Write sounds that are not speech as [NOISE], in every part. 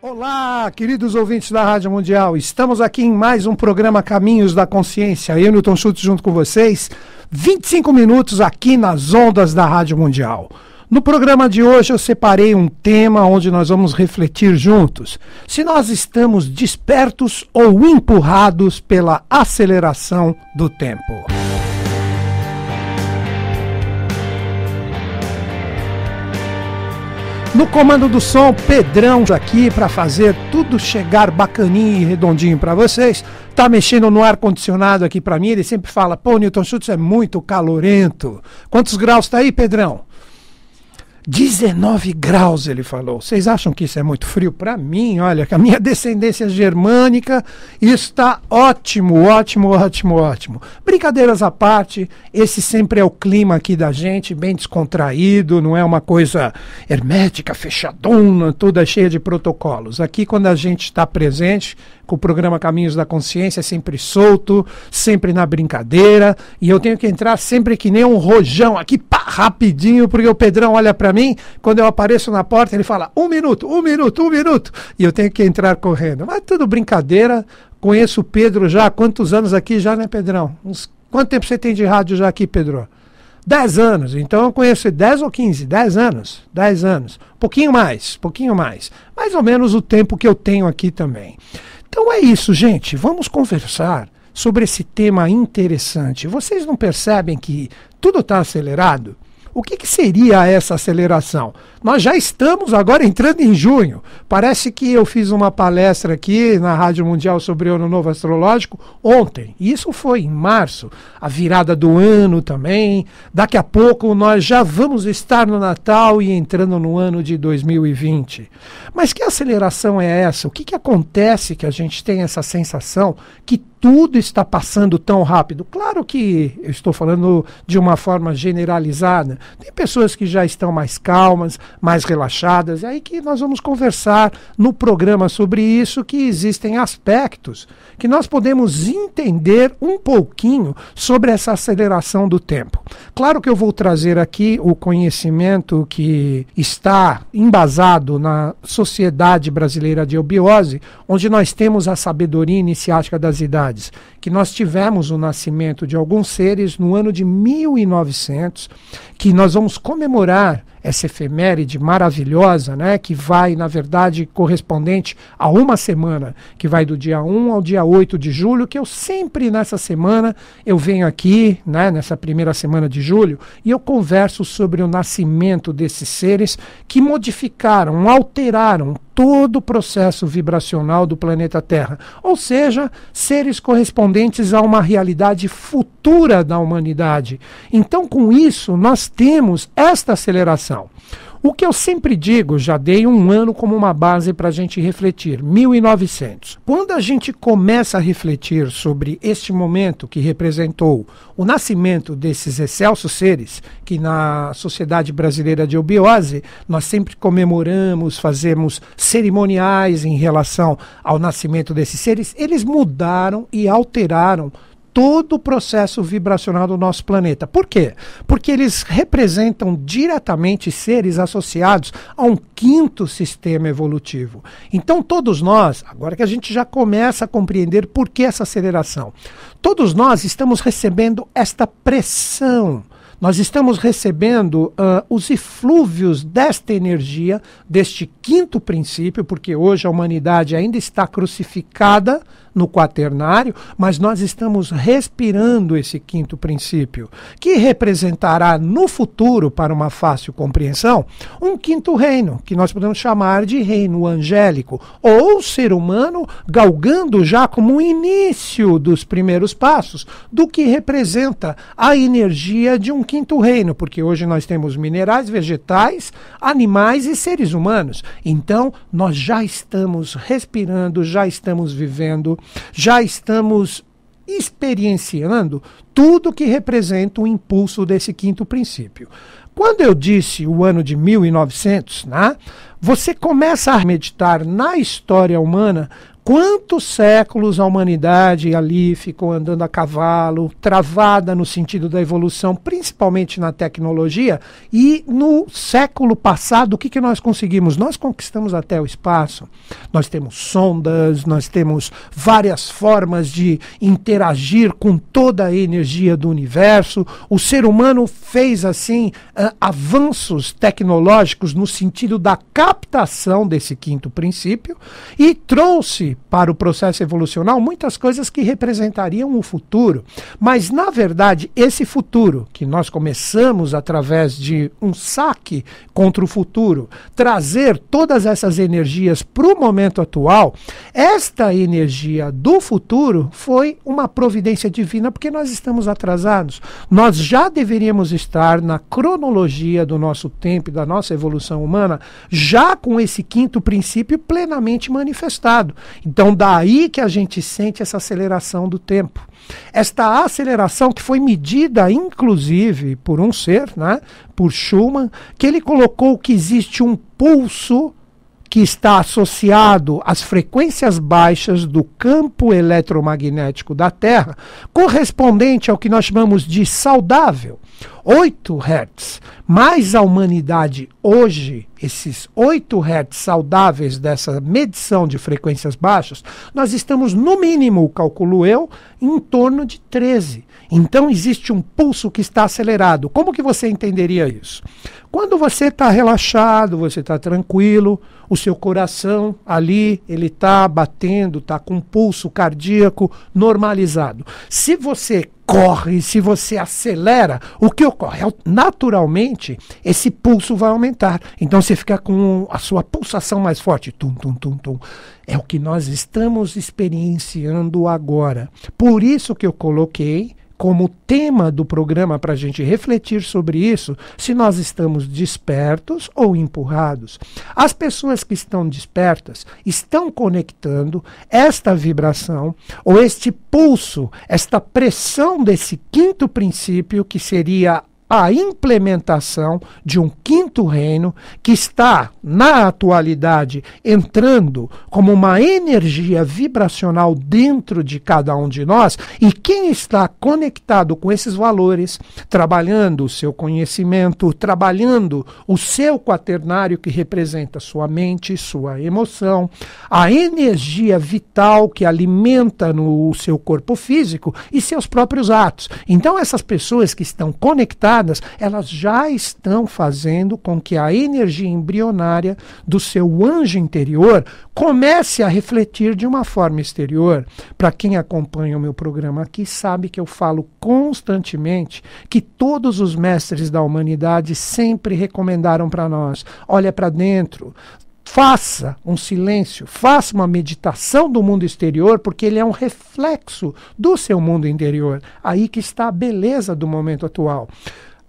Olá, queridos ouvintes da Rádio Mundial. Estamos aqui em mais um programa Caminhos da Consciência. Eu, Newton Schultz, junto com vocês. 25 minutos aqui nas ondas da Rádio Mundial. No programa de hoje eu separei um tema onde nós vamos refletir juntos se nós estamos despertos ou empurrados pela aceleração do tempo. No comando do som, Pedrão tá aqui para fazer tudo chegar bacaninho e redondinho para vocês. Tá mexendo no ar condicionado aqui para mim, ele sempre fala: "Pô, Newton Schultz é muito calorento". Quantos graus tá aí, Pedrão? 19 graus, ele falou. Vocês acham que isso é muito frio? Para mim, olha, que a minha descendência germânica está ótimo, ótimo, ótimo, ótimo. Brincadeiras à parte, esse sempre é o clima aqui da gente, bem descontraído, não é uma coisa hermética, fechadona, toda é cheia de protocolos. Aqui, quando a gente está presente, com o programa Caminhos da Consciência, sempre solto, sempre na brincadeira. E eu tenho que entrar sempre que nem um rojão aqui, pá, rapidinho, porque o Pedrão olha para mim. Quando eu apareço na porta, ele fala: um minuto, um minuto, um minuto. E eu tenho que entrar correndo. Mas tudo brincadeira. Conheço o Pedro já há quantos anos aqui, já, né, Pedrão? Uns... Quanto tempo você tem de rádio já aqui, Pedro? dez anos. Então eu conheço dez ou quinze dez anos, dez anos. Pouquinho mais, pouquinho mais. Mais ou menos o tempo que eu tenho aqui também. Então é isso, gente. Vamos conversar sobre esse tema interessante. Vocês não percebem que tudo está acelerado? O que, que seria essa aceleração? Nós já estamos agora entrando em junho. Parece que eu fiz uma palestra aqui na Rádio Mundial sobre o Ano Novo Astrológico ontem. Isso foi em março, a virada do ano também. Daqui a pouco nós já vamos estar no Natal e entrando no ano de 2020. Mas que aceleração é essa? O que, que acontece que a gente tem essa sensação que tudo está passando tão rápido. Claro que eu estou falando de uma forma generalizada. Tem pessoas que já estão mais calmas, mais relaxadas. É aí que nós vamos conversar no programa sobre isso, que existem aspectos que nós podemos entender um pouquinho sobre essa aceleração do tempo. Claro que eu vou trazer aqui o conhecimento que está embasado na Sociedade Brasileira de Eubiose, onde nós temos a sabedoria iniciática das idades, que nós tivemos o nascimento de alguns seres no ano de 1900 que nós vamos comemorar essa efeméride maravilhosa, né, que vai, na verdade, correspondente a uma semana, que vai do dia 1 ao dia 8 de julho, que eu sempre nessa semana eu venho aqui, né, nessa primeira semana de julho, e eu converso sobre o nascimento desses seres que modificaram, alteraram todo o processo vibracional do planeta Terra, ou seja, seres correspondentes a uma realidade futura da humanidade. Então, com isso, nós temos esta aceleração. O que eu sempre digo, já dei um ano como uma base para a gente refletir, 1900. Quando a gente começa a refletir sobre este momento que representou o nascimento desses excelsos seres, que na Sociedade Brasileira de Obiose nós sempre comemoramos, fazemos cerimoniais em relação ao nascimento desses seres, eles mudaram e alteraram todo o processo vibracional do nosso planeta. Por quê? Porque eles representam diretamente seres associados a um quinto sistema evolutivo. Então, todos nós, agora que a gente já começa a compreender por que essa aceleração, todos nós estamos recebendo esta pressão nós estamos recebendo uh, os eflúvios desta energia, deste quinto princípio, porque hoje a humanidade ainda está crucificada no quaternário, mas nós estamos respirando esse quinto princípio, que representará no futuro, para uma fácil compreensão, um quinto reino, que nós podemos chamar de reino angélico, ou ser humano galgando já como o início dos primeiros passos do que representa a energia de um quinto reino, porque hoje nós temos minerais, vegetais, animais e seres humanos. Então, nós já estamos respirando, já estamos vivendo já estamos experienciando tudo que representa o impulso desse quinto princípio. Quando eu disse o ano de 1900, né, você começa a meditar na história humana quantos séculos a humanidade ali ficou andando a cavalo, travada no sentido da evolução, principalmente na tecnologia, e no século passado, o que, que nós conseguimos? Nós conquistamos até o espaço. Nós temos sondas, nós temos várias formas de interagir com toda a energia do universo. O ser humano fez, assim, avanços tecnológicos no sentido da captação desse quinto princípio e trouxe para o processo evolucional muitas coisas que representariam o futuro, mas na verdade esse futuro que nós começamos através de um saque contra o futuro, trazer todas essas energias para o momento atual, esta energia do futuro foi uma providência divina porque nós estamos atrasados. Nós já deveríamos estar na cronologia do nosso tempo e da nossa evolução humana já com esse quinto princípio plenamente manifestado. Então, daí que a gente sente essa aceleração do tempo. Esta aceleração que foi medida, inclusive, por um ser, né, por Schumann, que ele colocou que existe um pulso que está associado às frequências baixas do campo eletromagnético da Terra, correspondente ao que nós chamamos de saudável, 8 Hz. Mas a humanidade hoje esses 8 Hz saudáveis dessa medição de frequências baixas, nós estamos, no mínimo, calculo eu, em torno de 13. Então existe um pulso que está acelerado. Como que você entenderia isso? Quando você está relaxado, você está tranquilo, o seu coração ali, ele está batendo, está com um pulso cardíaco normalizado. Se você corre, se você acelera, o que ocorre? É naturalmente, esse pulso vai aumentar. Então você fica com a sua pulsação mais forte. Tum, tum, tum, tum. É o que nós estamos experienciando agora. Por isso que eu coloquei como tema do programa para a gente refletir sobre isso, se nós estamos despertos ou empurrados. As pessoas que estão despertas estão conectando esta vibração ou este pulso, esta pressão desse quinto princípio, que seria a implementação de um quinto reino que está, na atualidade, entrando como uma energia vibracional dentro de cada um de nós, e quem está conectado com esses valores, trabalhando o seu conhecimento, trabalhando o seu quaternário que representa sua mente, sua emoção, a energia vital que alimenta no seu corpo físico e seus próprios atos. Então, essas pessoas que estão conectadas, elas já estão fazendo com que a energia embrionária do seu anjo interior comece a refletir de uma forma exterior. Para quem acompanha o meu programa aqui, sabe que eu falo constantemente que todos os mestres da humanidade sempre recomendaram para nós: olha para dentro, Faça um silêncio, faça uma meditação do mundo exterior, porque ele é um reflexo do seu mundo interior. Aí que está a beleza do momento atual.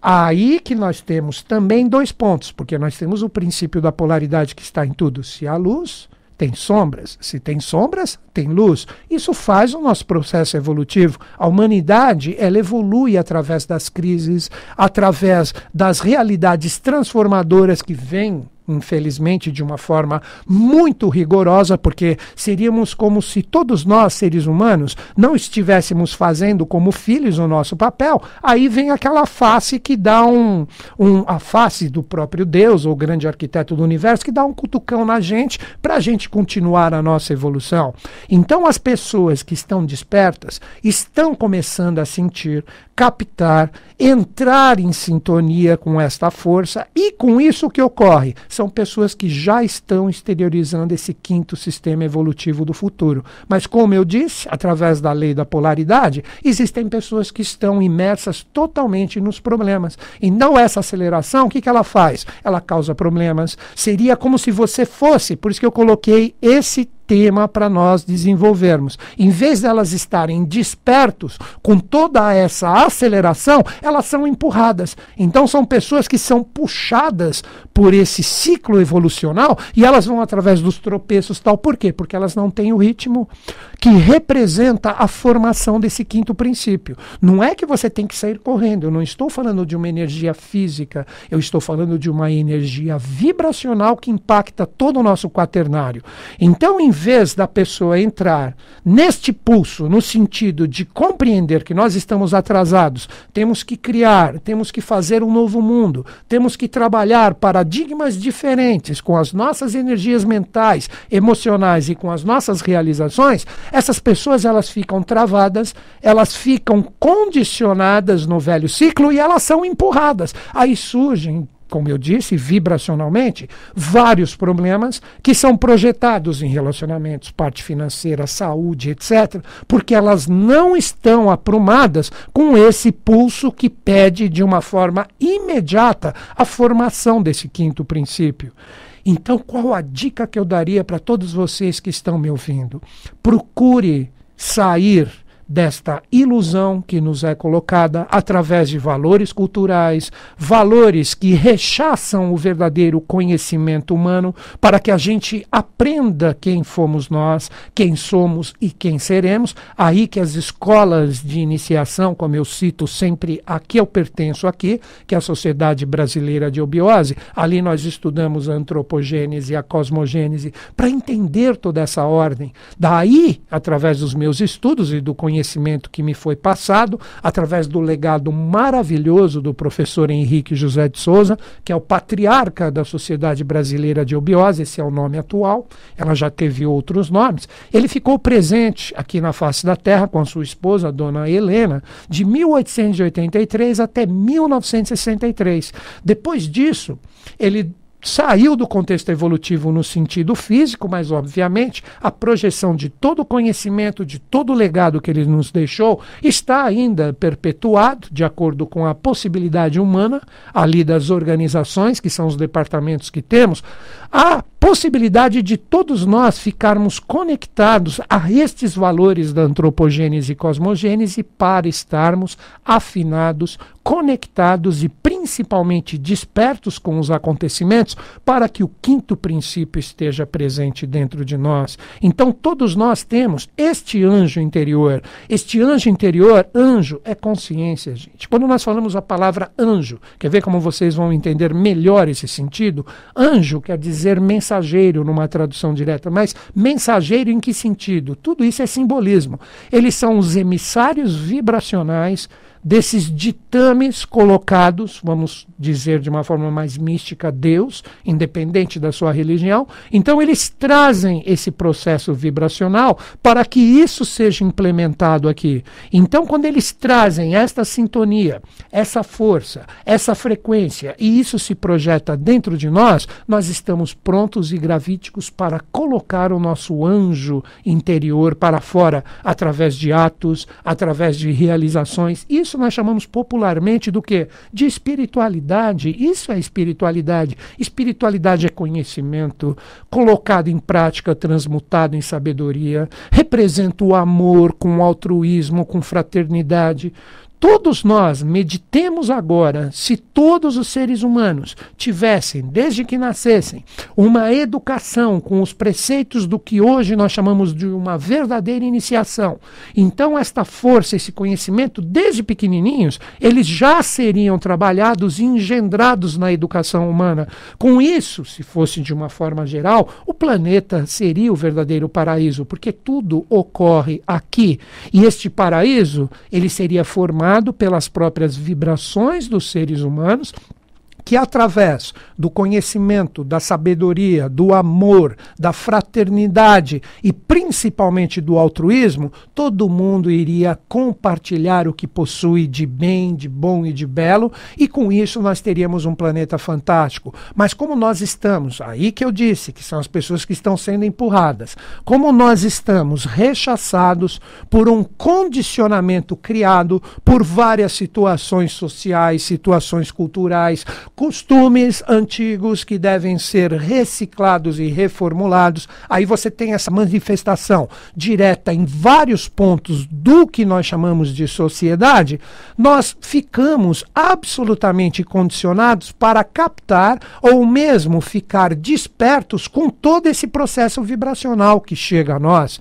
Aí que nós temos também dois pontos, porque nós temos o princípio da polaridade que está em tudo. Se há luz, tem sombras. Se tem sombras, tem luz. Isso faz o nosso processo evolutivo. A humanidade, ela evolui através das crises, através das realidades transformadoras que vêm infelizmente, de uma forma muito rigorosa, porque seríamos como se todos nós, seres humanos, não estivéssemos fazendo como filhos o nosso papel. Aí vem aquela face que dá um, um a face do próprio Deus, ou grande arquiteto do universo, que dá um cutucão na gente para a gente continuar a nossa evolução. Então, as pessoas que estão despertas estão começando a sentir, captar, entrar em sintonia com esta força e com isso o que ocorre são pessoas que já estão exteriorizando esse quinto sistema evolutivo do futuro. Mas, como eu disse, através da lei da polaridade, existem pessoas que estão imersas totalmente nos problemas. E não essa aceleração, o que, que ela faz? Ela causa problemas. Seria como se você fosse, por isso que eu coloquei esse tema para nós desenvolvermos. Em vez delas estarem despertos com toda essa aceleração, elas são empurradas. Então são pessoas que são puxadas por esse ciclo evolucional e elas vão através dos tropeços tal. Por quê? Porque elas não têm o ritmo que representa a formação desse quinto princípio. Não é que você tem que sair correndo. Eu não estou falando de uma energia física. Eu estou falando de uma energia vibracional que impacta todo o nosso quaternário. Então, em vez da pessoa entrar neste pulso, no sentido de compreender que nós estamos atrasados, temos que criar, temos que fazer um novo mundo, temos que trabalhar paradigmas diferentes com as nossas energias mentais, emocionais e com as nossas realizações, essas pessoas elas ficam travadas, elas ficam condicionadas no velho ciclo e elas são empurradas. Aí surgem como eu disse, vibracionalmente, vários problemas que são projetados em relacionamentos, parte financeira, saúde, etc., porque elas não estão aprumadas com esse pulso que pede de uma forma imediata a formação desse quinto princípio. Então, qual a dica que eu daria para todos vocês que estão me ouvindo? Procure sair desta ilusão que nos é colocada através de valores culturais, valores que rechaçam o verdadeiro conhecimento humano, para que a gente aprenda quem fomos nós, quem somos e quem seremos. Aí que as escolas de iniciação, como eu cito sempre aqui eu pertenço aqui, que é a Sociedade Brasileira de Obiose, ali nós estudamos a antropogênese, a cosmogênese, para entender toda essa ordem. Daí, através dos meus estudos e do conhecimento conhecimento que me foi passado através do legado maravilhoso do professor Henrique José de Souza, que é o patriarca da Sociedade Brasileira de Obiose, esse é o nome atual, ela já teve outros nomes. Ele ficou presente aqui na face da Terra com sua esposa, dona Helena, de 1883 até 1963. Depois disso, ele saiu do contexto evolutivo no sentido físico, mas obviamente a projeção de todo o conhecimento, de todo o legado que ele nos deixou, está ainda perpetuado, de acordo com a possibilidade humana, ali das organizações, que são os departamentos que temos, a possibilidade de todos nós ficarmos conectados a estes valores da antropogênese e cosmogênese para estarmos afinados, conectados e principalmente despertos com os acontecimentos para que o quinto princípio esteja presente dentro de nós. Então todos nós temos este anjo interior. Este anjo interior, anjo é consciência, gente. Quando nós falamos a palavra anjo, quer ver como vocês vão entender melhor esse sentido? Anjo quer dizer mensagem mensageiro numa tradução direta, mas mensageiro em que sentido? Tudo isso é simbolismo. Eles são os emissários vibracionais desses ditames colocados, vamos dizer de uma forma mais mística, Deus, independente da sua religião. Então, eles trazem esse processo vibracional para que isso seja implementado aqui. Então, quando eles trazem esta sintonia, essa força, essa frequência, e isso se projeta dentro de nós, nós estamos prontos e gravíticos para colocar o nosso anjo interior para fora, através de atos, através de realizações. Isso isso nós chamamos popularmente do que? De espiritualidade. Isso é espiritualidade. Espiritualidade é conhecimento colocado em prática, transmutado em sabedoria. Representa o amor com altruísmo, com fraternidade todos nós meditemos agora se todos os seres humanos tivessem, desde que nascessem, uma educação com os preceitos do que hoje nós chamamos de uma verdadeira iniciação, então esta força, esse conhecimento, desde pequenininhos, eles já seriam trabalhados e engendrados na educação humana. Com isso, se fosse de uma forma geral, o planeta seria o verdadeiro paraíso, porque tudo ocorre aqui. E este paraíso, ele seria formado formado pelas próprias vibrações dos seres humanos que através do conhecimento, da sabedoria, do amor, da fraternidade e principalmente do altruísmo, todo mundo iria compartilhar o que possui de bem, de bom e de belo, e com isso nós teríamos um planeta fantástico. Mas como nós estamos, aí que eu disse que são as pessoas que estão sendo empurradas, como nós estamos rechaçados por um condicionamento criado por várias situações sociais, situações culturais, costumes antigos que devem ser reciclados e reformulados. Aí você tem essa manifestação direta em vários pontos do que nós chamamos de sociedade. Nós ficamos absolutamente condicionados para captar ou mesmo ficar despertos com todo esse processo vibracional que chega a nós.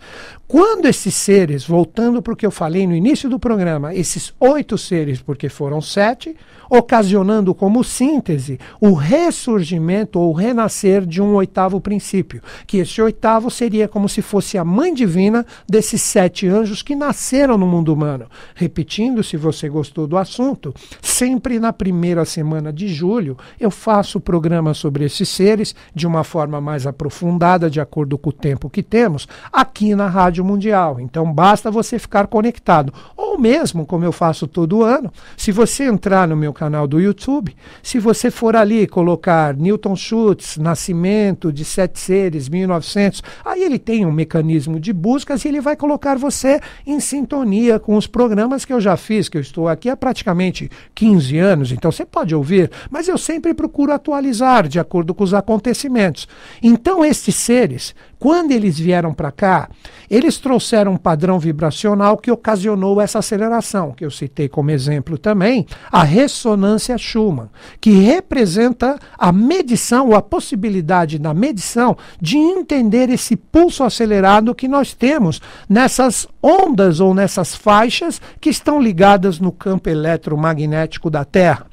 Quando esses seres, voltando para o que eu falei no início do programa, esses oito seres, porque foram sete, ocasionando como síntese o ressurgimento ou renascer de um oitavo princípio, que esse oitavo seria como se fosse a mãe divina desses sete anjos que nasceram no mundo humano. Repetindo, se você gostou do assunto, sempre na primeira semana de julho eu faço programa sobre esses seres de uma forma mais aprofundada, de acordo com o tempo que temos, aqui na Rádio rádio mundial. Então basta você ficar conectado. Ou mesmo, como eu faço todo ano, se você entrar no meu canal do YouTube, se você for ali colocar Newton Schultz, Nascimento de Sete Seres, 1900, aí ele tem um mecanismo de buscas e ele vai colocar você em sintonia com os programas que eu já fiz, que eu estou aqui há praticamente 15 anos, então você pode ouvir, mas eu sempre procuro atualizar de acordo com os acontecimentos. Então estes seres quando eles vieram para cá, eles trouxeram um padrão vibracional que ocasionou essa aceleração, que eu citei como exemplo também, a ressonância Schumann, que representa a medição ou a possibilidade da medição de entender esse pulso acelerado que nós temos nessas ondas ou nessas faixas que estão ligadas no campo eletromagnético da Terra.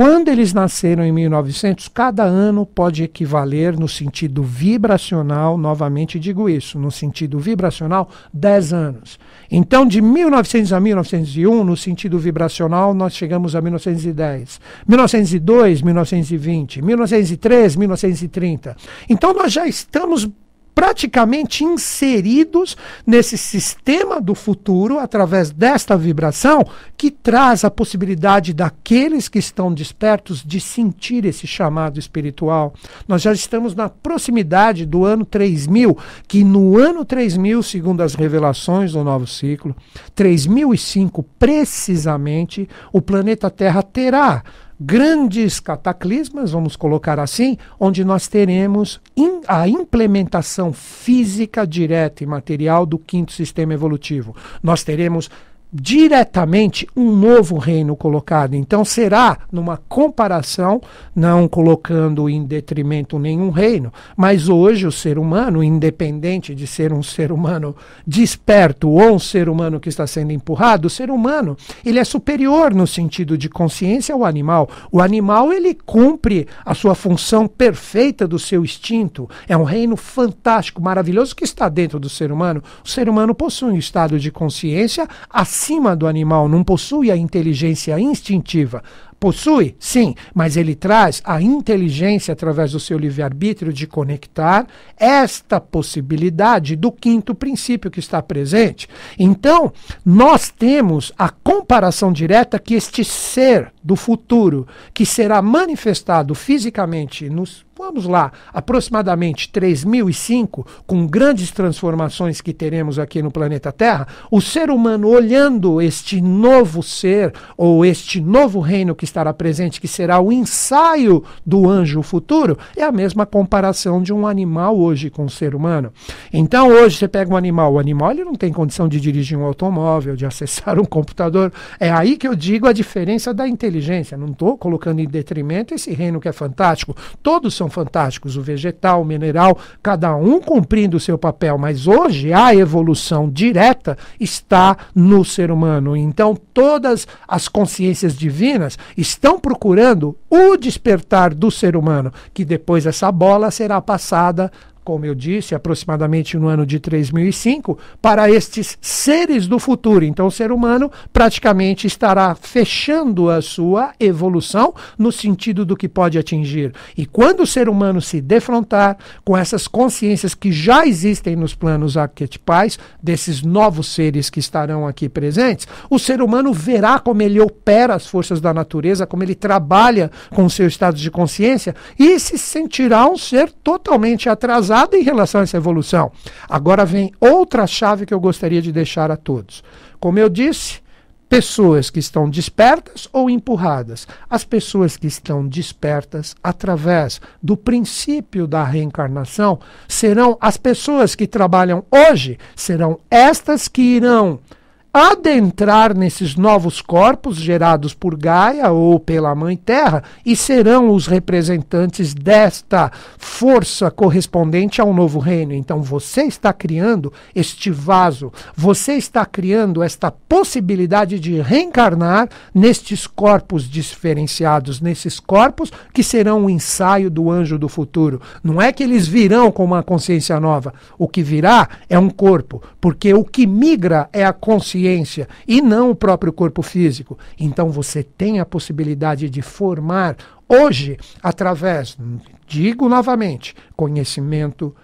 Quando eles nasceram em 1900, cada ano pode equivaler, no sentido vibracional, novamente digo isso, no sentido vibracional, 10 anos. Então, de 1900 a 1901, no sentido vibracional, nós chegamos a 1910. 1902, 1920. 1903, 1930. Então, nós já estamos praticamente inseridos nesse sistema do futuro através desta vibração que traz a possibilidade daqueles que estão despertos de sentir esse chamado espiritual. Nós já estamos na proximidade do ano 3000, que no ano 3000, segundo as revelações do novo ciclo, 3005 precisamente, o planeta Terra terá grandes cataclismas, vamos colocar assim, onde nós teremos in, a implementação física direta e material do quinto sistema evolutivo. Nós teremos diretamente um novo reino colocado. Então será numa comparação, não colocando em detrimento nenhum reino, mas hoje o ser humano, independente de ser um ser humano desperto ou um ser humano que está sendo empurrado, o ser humano, ele é superior no sentido de consciência ao animal. O animal ele cumpre a sua função perfeita do seu instinto. É um reino fantástico, maravilhoso que está dentro do ser humano. O ser humano possui um estado de consciência a acima do animal, não possui a inteligência instintiva. Possui, sim, mas ele traz a inteligência através do seu livre-arbítrio de conectar esta possibilidade do quinto princípio que está presente. Então, nós temos a comparação direta que este ser do futuro, que será manifestado fisicamente nos vamos lá, aproximadamente 3005, com grandes transformações que teremos aqui no planeta Terra, o ser humano olhando este novo ser ou este novo reino que estará presente, que será o ensaio do anjo futuro, é a mesma comparação de um animal hoje com um ser humano. Então, hoje você pega um animal, o animal ele não tem condição de dirigir um automóvel, de [LAUGHS] acessar um computador. É aí que eu digo a diferença da inteligência. Não estou colocando em detrimento esse reino que é fantástico. Todos são são fantásticos, o vegetal, o mineral, cada um cumprindo o seu papel, mas hoje a evolução direta está no ser humano. Então, todas as consciências divinas estão procurando o despertar do ser humano, que depois essa bola será passada como eu disse, aproximadamente no ano de 3005, para estes seres do futuro. Então, o ser humano praticamente estará fechando a sua evolução no sentido do que pode atingir. E quando o ser humano se defrontar com essas consciências que já existem nos planos arquetipais, desses novos seres que estarão aqui presentes, o ser humano verá como ele opera as forças da natureza, como ele trabalha com o seu estado de consciência e se sentirá um ser totalmente atrasado nada em relação a essa evolução. Agora vem outra chave que eu gostaria de deixar a todos. Como eu disse, pessoas que estão despertas ou empurradas. As pessoas que estão despertas através do princípio da reencarnação serão as pessoas que trabalham hoje, serão estas que irão adentrar nesses novos corpos gerados por Gaia ou pela Mãe Terra e serão os representantes desta força correspondente ao novo reino. Então você está criando este vaso, você está criando esta possibilidade de reencarnar nestes corpos diferenciados, nesses corpos que serão o ensaio do anjo do futuro. Não é que eles virão com uma consciência nova, o que virá é um corpo, porque o que migra é a consciência consciência e não o próprio corpo físico. Então você tem a possibilidade de formar hoje através, digo novamente, conhecimento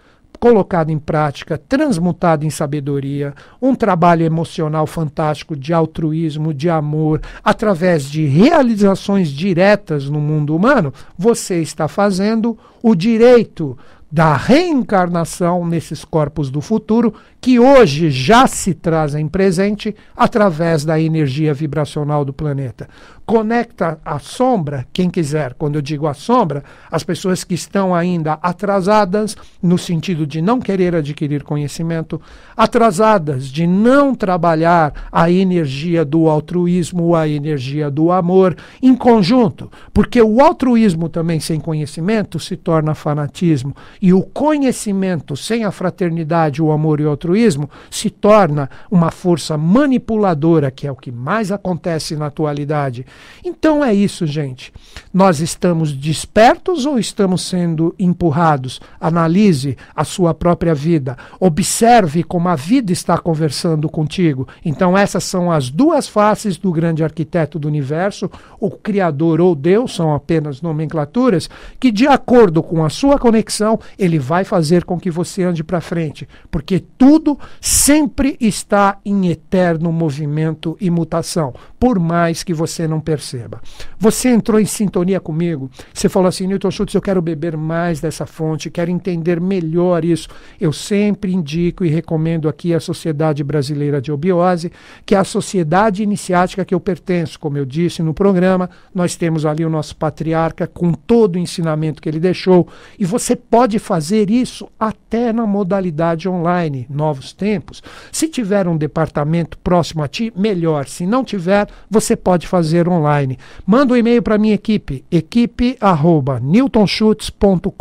colocado em prática, transmutado em sabedoria, um trabalho emocional fantástico de altruísmo, de amor, através de realizações diretas no mundo humano, você está fazendo o direito da reencarnação nesses corpos do futuro, que hoje já se trazem presente através da energia vibracional do planeta conecta a sombra, quem quiser, quando eu digo a sombra, as pessoas que estão ainda atrasadas no sentido de não querer adquirir conhecimento, atrasadas de não trabalhar a energia do altruísmo, a energia do amor em conjunto, porque o altruísmo também sem conhecimento se torna fanatismo e o conhecimento sem a fraternidade, o amor e o altruísmo se torna uma força manipuladora, que é o que mais acontece na atualidade então é isso, gente. Nós estamos despertos ou estamos sendo empurrados? Analise a sua própria vida. Observe como a vida está conversando contigo. Então, essas são as duas faces do grande arquiteto do universo, o Criador ou Deus, são apenas nomenclaturas, que de acordo com a sua conexão, ele vai fazer com que você ande para frente. Porque tudo sempre está em eterno movimento e mutação, por mais que você não perceba. Você entrou em sintonia comigo, você falou assim, Newton Schultz, eu quero beber mais dessa fonte, quero entender melhor isso. Eu sempre indico e recomendo aqui a Sociedade Brasileira de Obiose, que é a sociedade iniciática que eu pertenço. Como eu disse no programa, nós temos ali o nosso patriarca com todo o ensinamento que ele deixou. E você pode fazer isso até na modalidade online, novos tempos. Se tiver um departamento próximo a ti, melhor. Se não tiver, você pode fazer um online. Manda um e-mail para minha equipe, equipe@newtonschutz.com.br.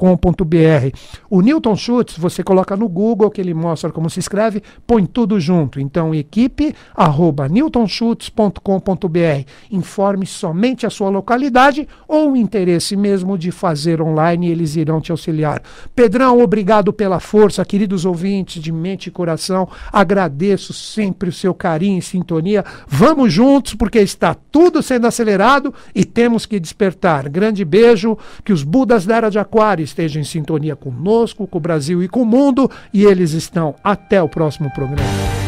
O Newton Schutz você coloca no Google que ele mostra como se escreve, põe tudo junto. Então equipe@newtonschutz.com.br. Informe somente a sua localidade ou o interesse mesmo de fazer online, eles irão te auxiliar. Pedrão, obrigado pela força, queridos ouvintes de mente e coração. Agradeço sempre o seu carinho e sintonia. Vamos juntos porque está tudo sendo acelerado e temos que despertar. Grande beijo, que os Budas da Era de Aquário estejam em sintonia conosco, com o Brasil e com o mundo, e eles estão. Até o próximo programa.